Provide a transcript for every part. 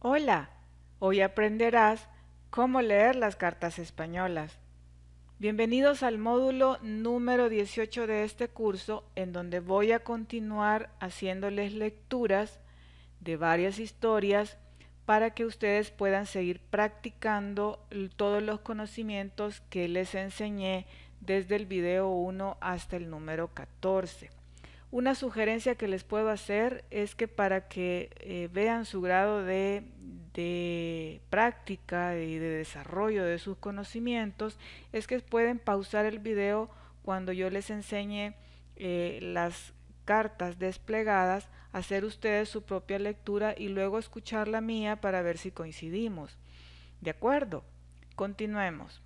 Hola, hoy aprenderás cómo leer las cartas españolas. Bienvenidos al módulo número 18 de este curso en donde voy a continuar haciéndoles lecturas de varias historias para que ustedes puedan seguir practicando todos los conocimientos que les enseñé desde el video 1 hasta el número 14. Una sugerencia que les puedo hacer es que para que eh, vean su grado de, práctica y de desarrollo de sus conocimientos, es que pueden pausar el video cuando yo les enseñe eh, las cartas desplegadas, hacer ustedes su propia lectura y luego escuchar la mía para ver si coincidimos. ¿De acuerdo? Continuemos.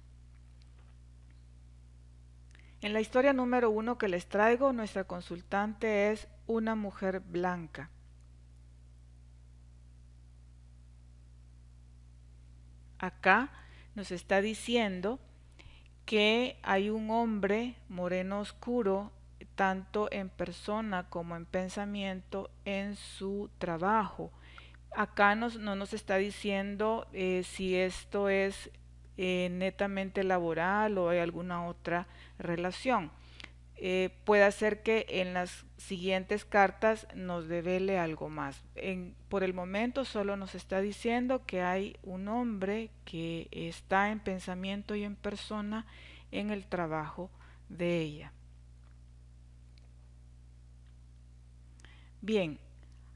En la historia número uno que les traigo, nuestra consultante es una mujer blanca. Acá nos está diciendo que hay un hombre moreno oscuro, tanto en persona como en pensamiento, en su trabajo. Acá no nos está diciendo eh, si esto es eh, netamente laboral o hay alguna otra relación. Eh, puede ser que en las siguientes cartas nos devele algo más. por el momento solo nos está diciendo que hay un hombre que está en pensamiento y en persona en el trabajo de ella. Bien,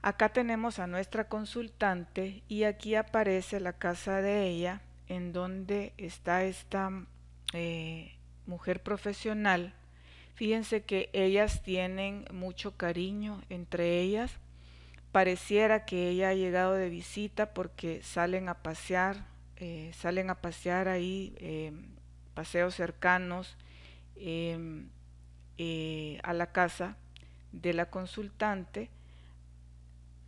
acá tenemos a nuestra consultante y aquí aparece la casa de ella en donde está esta eh, mujer profesional, fíjense que ellas tienen mucho cariño entre ellas. Pareciera que ella ha llegado de visita porque salen a pasear, eh, salen a pasear ahí, eh, paseos cercanos em, a la casa de la consultante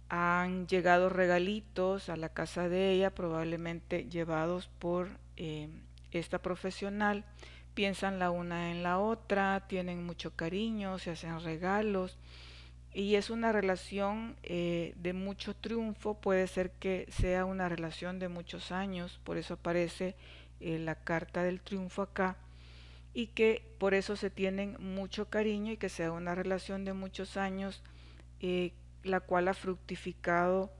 han llegado regalitos a la casa de ella, probablemente llevados por eh, esta profesional. Piensan la una en la otra, tienen mucho cariño, se hacen regalos y es una relación eh, de mucho triunfo, puede ser que sea una relación de muchos años, por eso aparece eh, la carta del triunfo acá y que por eso se tienen mucho cariño y que sea una relación de muchos años la cual ha fructificado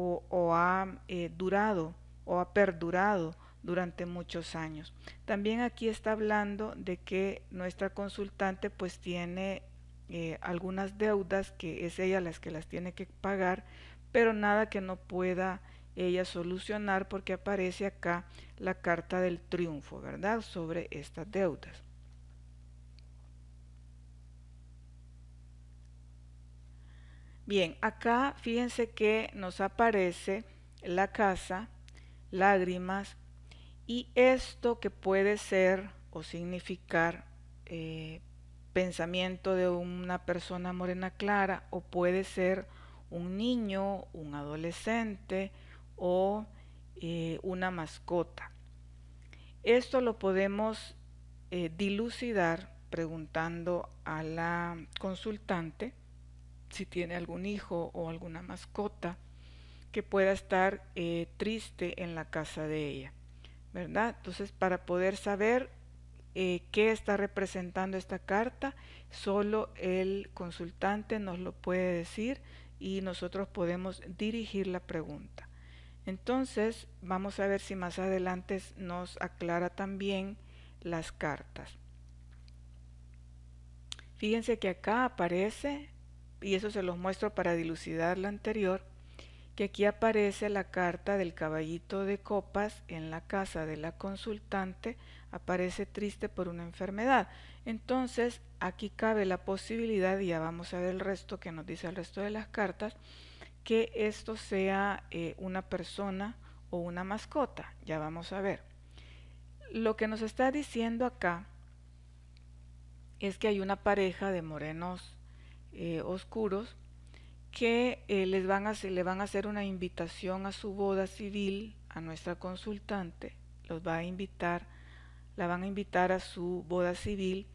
o, ha eh, durado o ha perdurado durante muchos años. También aquí está hablando de que nuestra consultante pues tiene eh, algunas deudas que es ella las que las tiene que pagar, pero nada que no pueda ella solucionar porque aparece acá la carta del triunfo, ¿verdad? Sobre estas deudas. Bien, acá fíjense que nos aparece la casa, lágrimas, y esto que puede ser o significar eh, pensamiento de una persona morena clara o puede ser un niño, un adolescente o eh, una mascota. Esto lo podemos eh, dilucidar preguntando a la consultante si tiene algún hijo o alguna mascota que pueda estar eh, triste en la casa de ella, ¿verdad? Entonces, para poder saber eh, qué está representando esta carta, solo el consultante nos lo puede decir y nosotros podemos dirigir la pregunta. Entonces, vamos a ver si más adelante nos aclara también las cartas. Fíjense que acá aparece y eso se los muestro para dilucidar la anterior, que aquí aparece la carta del caballito de copas en la casa de la consultante, aparece triste por una enfermedad. Entonces, aquí cabe la posibilidad, y ya vamos a ver el resto que nos dice el resto de las cartas, que esto sea eh, una persona o una mascota, ya vamos a ver. Lo que nos está diciendo acá es que hay una pareja de morenos eh, oscuros que eh, les van a, le van a hacer una invitación a su boda civil, a nuestra consultante, los va a invitar, la van a invitar a su boda civil,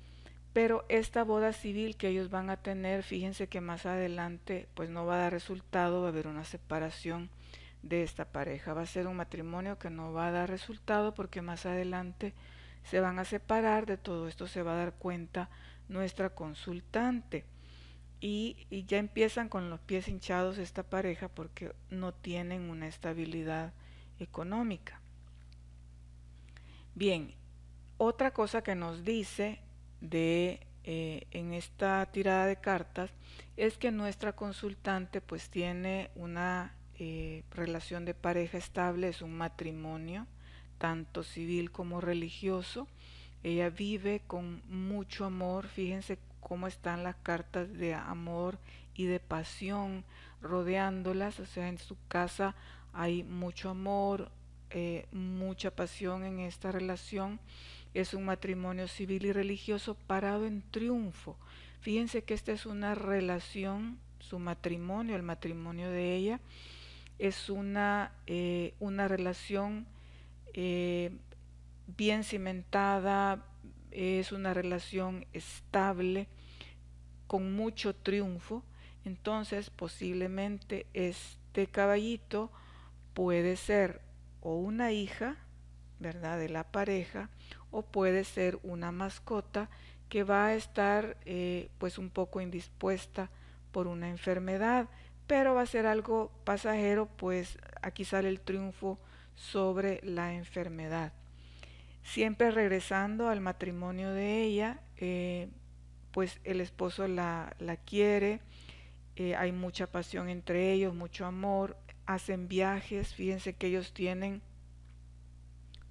pero esta boda civil que ellos van a tener, fíjense que más adelante pues no va a dar resultado, va a haber una separación de esta pareja, va a ser un matrimonio que no va a dar resultado porque más adelante se van a separar, de todo esto se va a dar cuenta nuestra consultante y, ya empiezan con los pies hinchados esta pareja porque no tienen una estabilidad económica. Bien, otra cosa que nos dice de eh, en esta tirada de cartas es que nuestra consultante pues tiene una eh, relación de pareja estable, es un matrimonio, tanto civil como religioso. Ella vive con mucho amor, fíjense cómo están las cartas de amor y de pasión rodeándolas, o sea, en su casa hay mucho amor, eh, mucha pasión en esta relación. Es un matrimonio civil y religioso parado en triunfo. Fíjense que esta es una relación, su matrimonio, el matrimonio de ella, es una, eh, una relación eh, bien cimentada, es una relación estable, con mucho triunfo, entonces posiblemente este caballito puede ser o una hija, ¿verdad?, de la pareja, o puede ser una mascota que va a estar eh, pues un poco indispuesta por una enfermedad, pero va a ser algo pasajero, pues aquí sale el triunfo sobre la enfermedad. Siempre regresando al matrimonio de ella, eh, pues el esposo la, quiere, eh, hay mucha pasión entre ellos, mucho amor, hacen viajes, fíjense que ellos tienen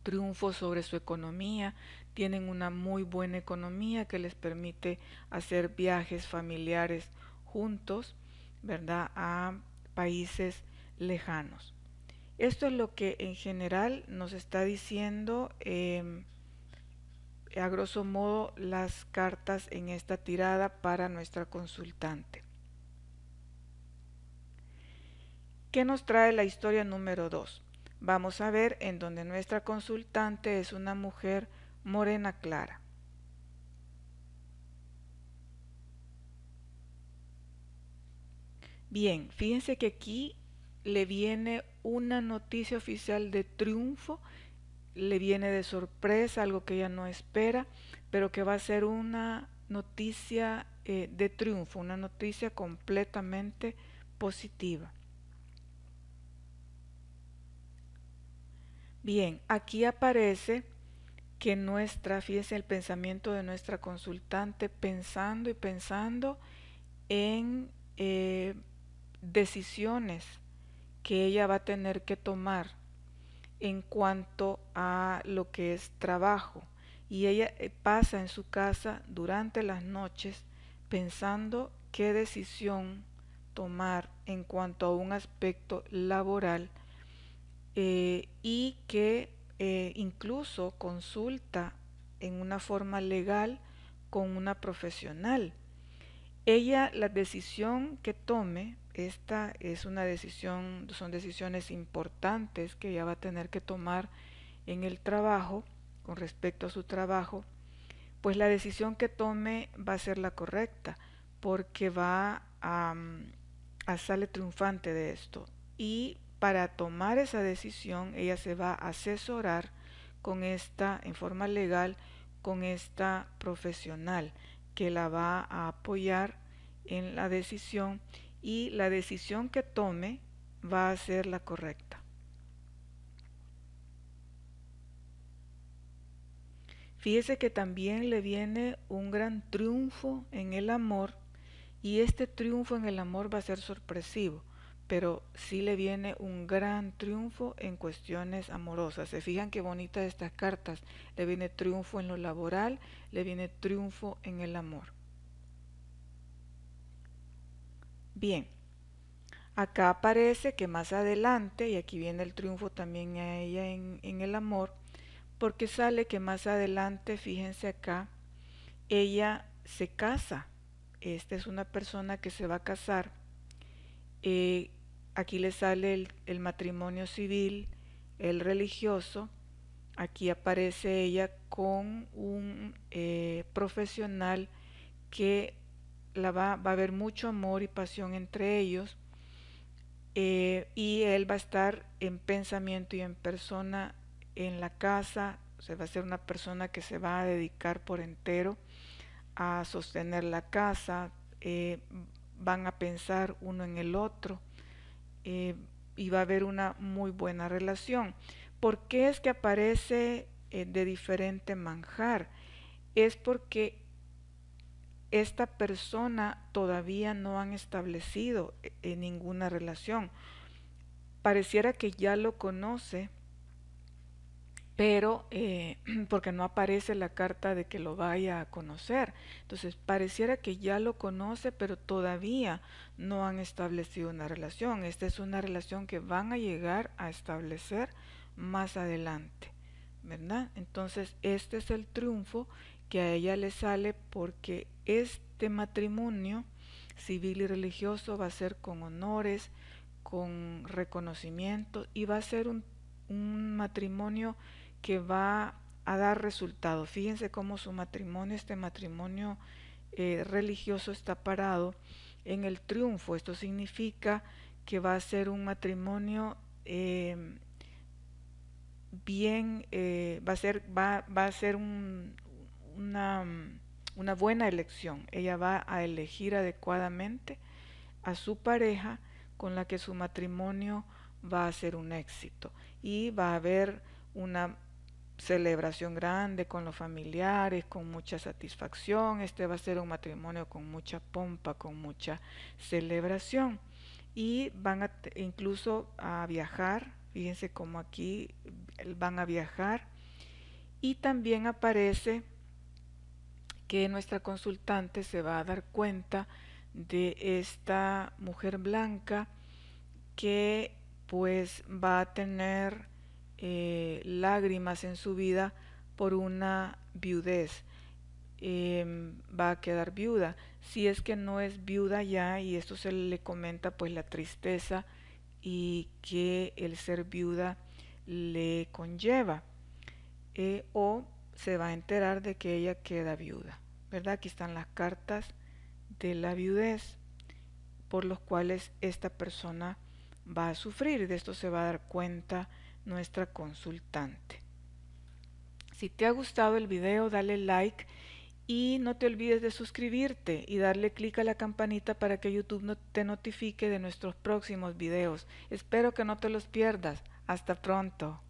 triunfo sobre su economía, tienen una muy buena economía que les permite hacer viajes familiares juntos, ¿verdad? A países lejanos. Esto es lo que en general nos está diciendo em, a grosso modo las cartas en esta tirada para nuestra consultante. ¿Qué nos trae la historia número 2? Vamos a ver en donde nuestra consultante es una mujer morena clara. Bien, fíjense que aquí le viene una noticia oficial de triunfo, le viene de sorpresa, algo que ella no espera, pero que va a ser una noticia eh, de triunfo, una noticia completamente positiva. Bien, aquí aparece que nuestra, fíjense el pensamiento de nuestra consultante, pensando y pensando en eh, decisiones que ella va a tener que tomar en cuanto a lo que es trabajo. Y ella eh, pasa en su casa durante las noches pensando qué decisión tomar en cuanto a un aspecto laboral eh, y que eh, incluso consulta en una forma legal con una profesional. Ella la decisión que tome esta es una decisión, son decisiones importantes que ella va a tener que tomar en el trabajo, con respecto a su trabajo, pues la decisión que tome va a ser la correcta, porque va a, mm, salir triunfante de esto. Y para tomar esa decisión, ella se va a asesorar con esta, en forma legal, con esta profesional que la va a apoyar en la decisión y la decisión que tome va a ser la correcta. Fíjese que también le viene un gran triunfo en el amor y este triunfo en el amor va a ser sorpresivo, pero sí le viene un gran triunfo en cuestiones amorosas. Se fijan qué bonitas estas cartas. Le viene triunfo en lo laboral, le viene triunfo en el amor. Bien, acá aparece que más adelante, y aquí viene el triunfo también a ella en, el amor, porque sale que más adelante, fíjense acá, ella se casa. Esta es una persona que se va a casar. Eh, aquí le sale el, matrimonio civil, el religioso. Aquí aparece ella con un eh, profesional que va, a haber mucho amor y pasión entre ellos eh, y él va a estar en pensamiento y en persona en la casa, se va a ser una persona que se va a dedicar por entero a sostener la casa, eh, van a pensar uno en el otro eh, y va a haber una muy buena relación. ¿Por qué es que aparece de diferente manjar? Es porque esta persona todavía no han establecido en eh, eh, ninguna relación. Pareciera que ya lo conoce, pero eh, porque no aparece la carta de que lo vaya a conocer. Entonces, pareciera que ya lo conoce, pero todavía no han establecido una relación. Esta es una relación que van a llegar a establecer más adelante, ¿verdad? Entonces, este es el triunfo que a ella le sale porque este matrimonio civil y religioso va a ser con honores, con reconocimiento y va a ser un, matrimonio que va a dar resultados. Fíjense cómo su matrimonio, este matrimonio eh, religioso está parado en el triunfo. Esto significa que va a ser un matrimonio eh, bien, eh, va, a ser, va, va a ser un una, una buena elección. Ella va a elegir adecuadamente a su pareja con la que su matrimonio va a ser un éxito y va a haber una celebración grande con los familiares, con mucha satisfacción. Este va a ser un matrimonio con mucha pompa, con mucha celebración. Y van a incluso a viajar, fíjense cómo aquí van a viajar. Y también aparece que nuestra consultante se va a dar cuenta de esta mujer blanca que pues va a tener eh, lágrimas en su vida por una viudez. Em, va a quedar viuda. Si es que no es viuda ya, y esto se le comenta pues la tristeza y que el ser viuda le conlleva. Eh, o se va a enterar de que ella queda viuda. Aquí están las cartas de la viudez por los cuales esta persona va a sufrir. De esto se va a dar cuenta nuestra consultante. Si te ha gustado el video, dale like y no te olvides de suscribirte y darle clic a la campanita para que YouTube te notifique de nuestros próximos videos. Espero que no te los pierdas. Hasta pronto.